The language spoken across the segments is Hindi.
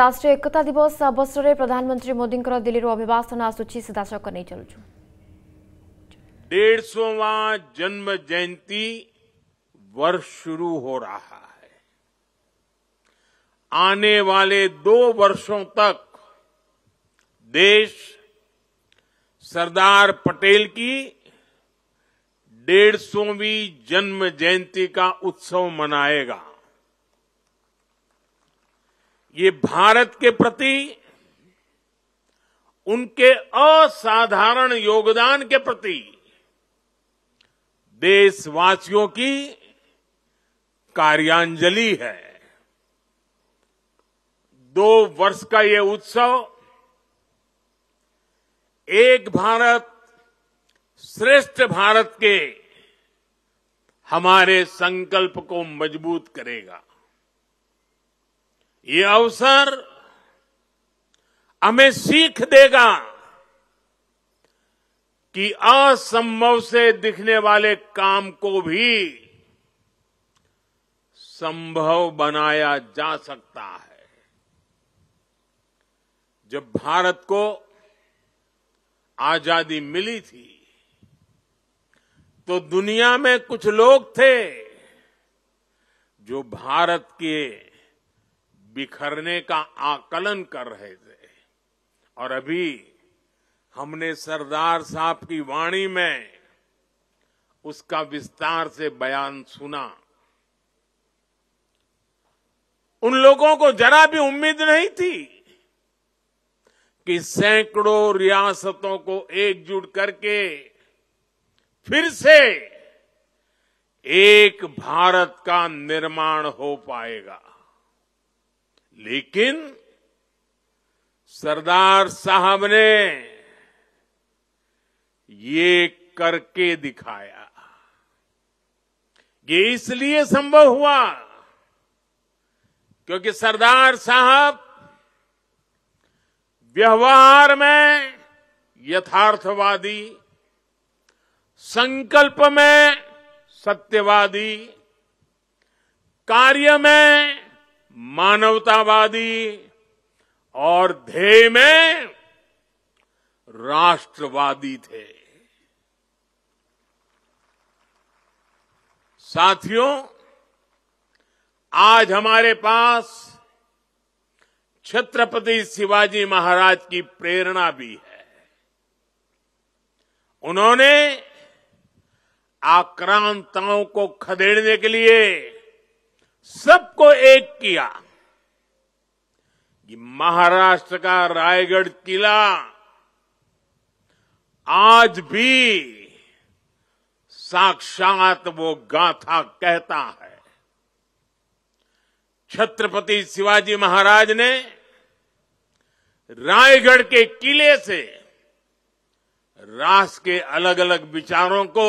রাষ্ট্রীয় একতা দিবস অবসরের প্রধানমন্ত্রী মোদীঙ্কর দিল্লির অভিবাসন আসুচি नहीं নেই डेढ़ सौवा जन्म जयंती वर्ष शुरू हो रहा है आने वाले दो वर्षों तक देश सरदार पटेल की डेढ़ सौवीं जन्म जयंती का उत्सव मनाएगा ये भारत के प्रति उनके असाधारण योगदान के प्रति देशवासियों की कार्यांजलि है दो वर्ष का ये उत्सव एक भारत श्रेष्ठ भारत के हमारे संकल्प को मजबूत करेगा ये अवसर हमें सीख देगा कि असंभव से दिखने वाले काम को भी संभव बनाया जा सकता है जब भारत को आजादी मिली थी तो दुनिया में कुछ लोग थे जो भारत के बिखरने का आकलन कर रहे थे और अभी हमने सरदार साहब की वाणी में उसका विस्तार से बयान सुना उन लोगों को जरा भी उम्मीद नहीं थी कि सैकड़ों रियासतों को एकजुट करके फिर से एक भारत का निर्माण हो पाएगा लेकिन सरदार साहब ने ये करके दिखाया ये इसलिए संभव हुआ क्योंकि सरदार साहब व्यवहार में यथार्थवादी संकल्प में सत्यवादी कार्य में मानवतावादी और ध्येय में राष्ट्रवादी थे साथियों आज हमारे पास छत्रपति शिवाजी महाराज की प्रेरणा भी है उन्होंने आक्रांताओं को खदेड़ने के लिए सबको एक किया कि महाराष्ट्र का रायगढ़ किला आज भी साक्षात वो गाथा कहता है छत्रपति शिवाजी महाराज ने रायगढ़ के किले से राष्ट्र के अलग अलग विचारों को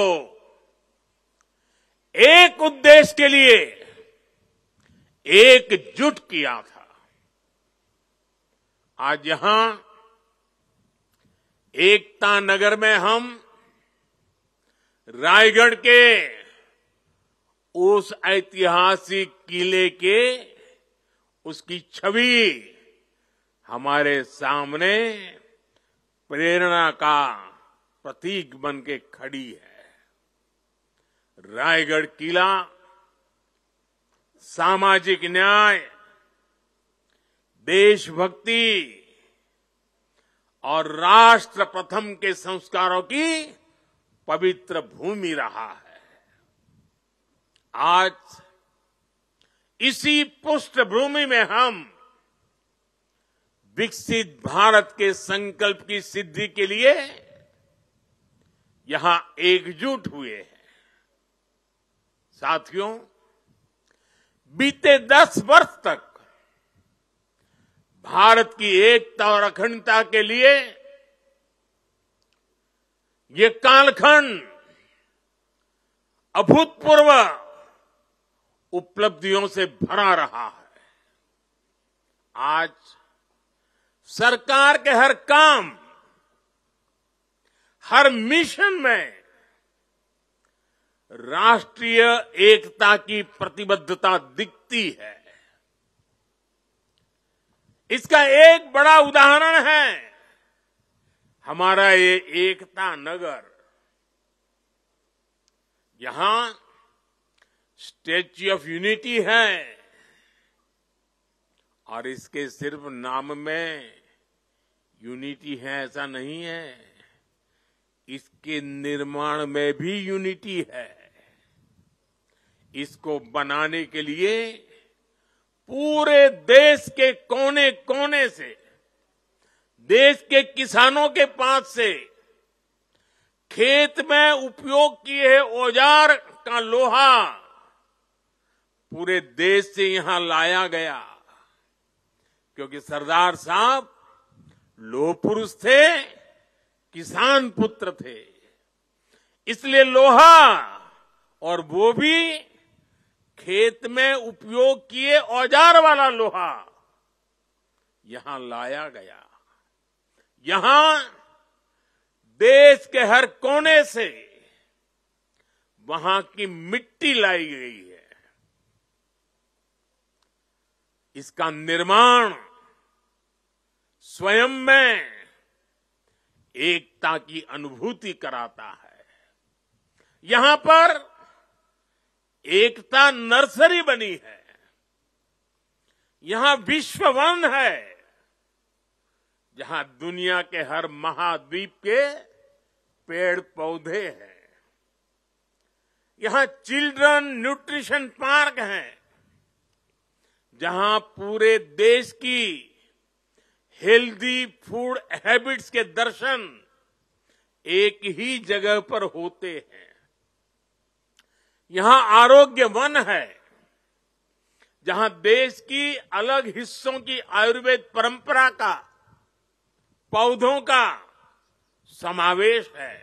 एक उद्देश्य के लिए एकजुट किया था आज यहां एकता नगर में हम रायगढ़ के उस ऐतिहासिक किले के उसकी छवि हमारे सामने प्रेरणा का प्रतीक बन के खड़ी है रायगढ़ किला सामाजिक न्याय देशभक्ति और राष्ट्र प्रथम के संस्कारों की पवित्र भूमि रहा है आज इसी पृष्ठभूमि में हम विकसित भारत के संकल्प की सिद्धि के लिए यहां एकजुट हुए हैं साथियों बीते दस वर्ष तक भारत की एकता और अखंडता के लिए ये कालखंड अभूतपूर्व उपलब्धियों से भरा रहा है आज सरकार के हर काम हर मिशन में राष्ट्रीय एकता की प्रतिबद्धता दिखती है इसका एक बड़ा उदाहरण है हमारा ये एकता नगर यहां स्टेच्यू ऑफ यूनिटी है और इसके सिर्फ नाम में यूनिटी है ऐसा नहीं है इसके निर्माण में भी यूनिटी है इसको बनाने के लिए पूरे देश के कोने कोने से देश के किसानों के पास से खेत में उपयोग किए औजार का लोहा पूरे देश से यहां लाया गया क्योंकि सरदार साहब लोह पुरुष थे किसान पुत्र थे इसलिए लोहा और वो भी खेत में उपयोग किए औजार वाला लोहा यहां लाया गया यहां देश के हर कोने से वहां की मिट्टी लाई गई है इसका निर्माण स्वयं में एकता की अनुभूति कराता है यहां पर एकता नर्सरी बनी है यहां विश्व वन है जहां दुनिया के हर महाद्वीप के पेड़ पौधे हैं यहां चिल्ड्रन न्यूट्रिशन पार्क है जहां पूरे देश की हेल्दी फूड हैबिट्स के दर्शन एक ही जगह पर होते हैं यहां आरोग्य वन है जहां देश की अलग हिस्सों की आयुर्वेद परंपरा का पौधों का समावेश है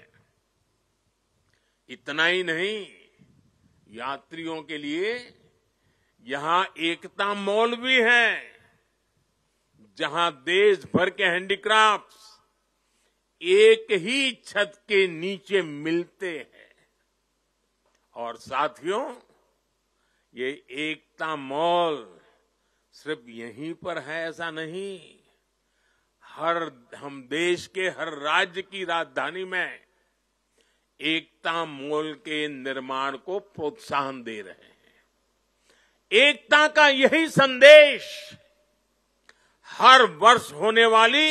इतना ही नहीं यात्रियों के लिए यहां एकता मॉल भी है जहां देश भर के हैंडीक्राफ्ट्स एक ही छत के नीचे मिलते हैं और साथियों ये एकता मॉल सिर्फ यहीं पर है ऐसा नहीं हर हम देश के हर राज्य की राजधानी में एकता मॉल के निर्माण को प्रोत्साहन दे रहे हैं एकता का यही संदेश हर वर्ष होने वाली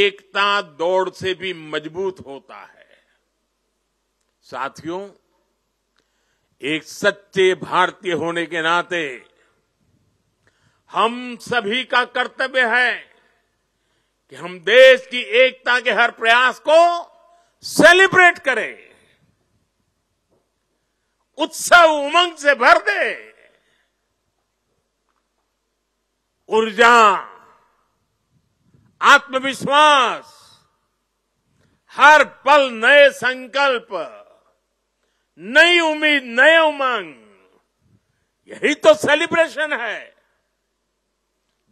एकता दौड़ से भी मजबूत होता है साथियों एक सच्चे भारतीय होने के नाते हम सभी का कर्तव्य है कि हम देश की एकता के हर प्रयास को सेलिब्रेट करें उत्सव उमंग से भर दे ऊर्जा आत्मविश्वास हर पल नए संकल्प नई उम्मीद नए उमंग यही तो सेलिब्रेशन है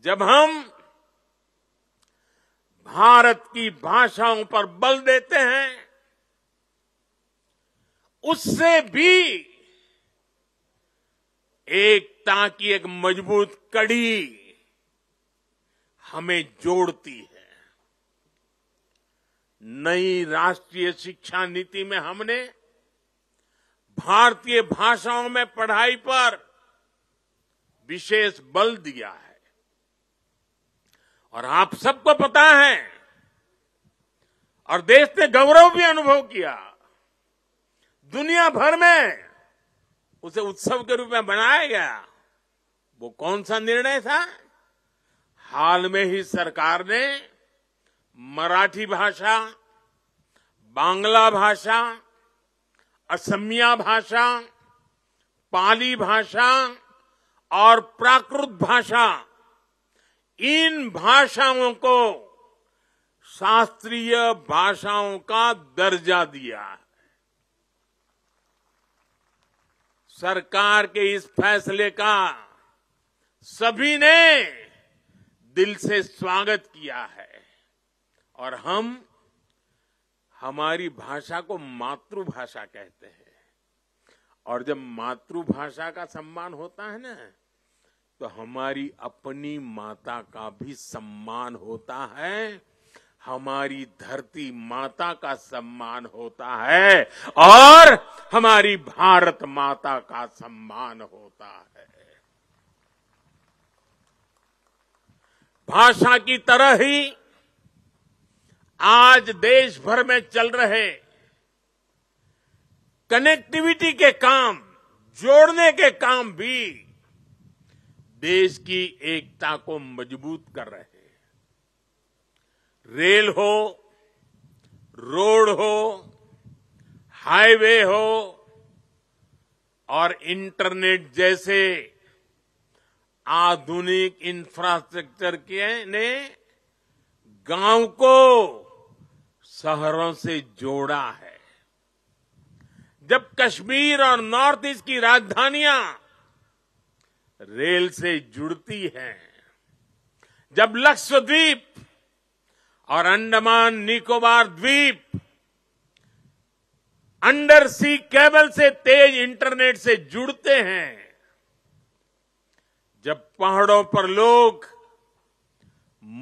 जब हम भारत की भाषाओं पर बल देते हैं उससे भी एकता की एक मजबूत कड़ी हमें जोड़ती है नई राष्ट्रीय शिक्षा नीति में हमने भारतीय भाषाओं में पढ़ाई पर विशेष बल दिया है और आप सबको पता है और देश ने गौरव भी अनुभव किया दुनिया भर में उसे उत्सव के रूप में बनाया गया वो कौन सा निर्णय था हाल में ही सरकार ने मराठी भाषा बांग्ला भाषा असमिया भाषा पाली भाषा और प्राकृत भाषा इन भाषाओं को शास्त्रीय भाषाओं का दर्जा दिया है सरकार के इस फैसले का सभी ने दिल से स्वागत किया है और हम हमारी भाषा को मातृभाषा कहते हैं और जब मातृभाषा का सम्मान होता है ना तो हमारी अपनी माता का भी सम्मान होता है हमारी धरती माता का सम्मान होता है और हमारी भारत माता का सम्मान होता है भाषा की तरह ही आज देश भर में चल रहे कनेक्टिविटी के काम जोड़ने के काम भी देश की एकता को मजबूत कर रहे हैं रेल हो रोड हो हाईवे हो और इंटरनेट जैसे आधुनिक इंफ्रास्ट्रक्चर के ने गांव को शहरों से जोड़ा है जब कश्मीर और नॉर्थ ईस्ट की राजधानियां रेल से जुड़ती हैं जब लक्षद्वीप और अंडमान निकोबार द्वीप अंडर सी केबल से तेज इंटरनेट से जुड़ते हैं जब पहाड़ों पर लोग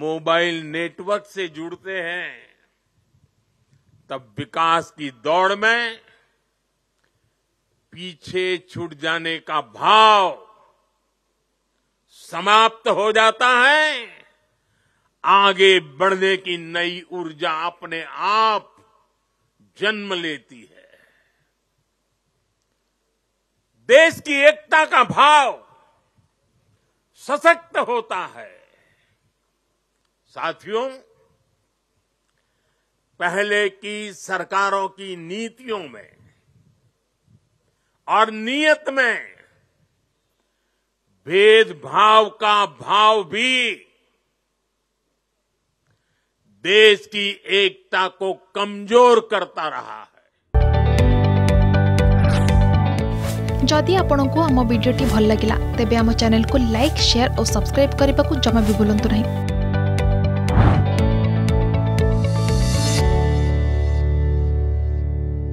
मोबाइल नेटवर्क से जुड़ते हैं तब विकास की दौड़ में पीछे छूट जाने का भाव समाप्त हो जाता है आगे बढ़ने की नई ऊर्जा अपने आप जन्म लेती है देश की एकता का भाव सशक्त होता है साथियों पहले की सरकारों की नीतियों में और नियत में भेदभाव का भाव भी देश की एकता को कमजोर करता रहा है जदि आपण को आम भिडी भल लगा तेब आम को लाइक शेयर और सब्सक्राइब करने को जमा भी बुलां ना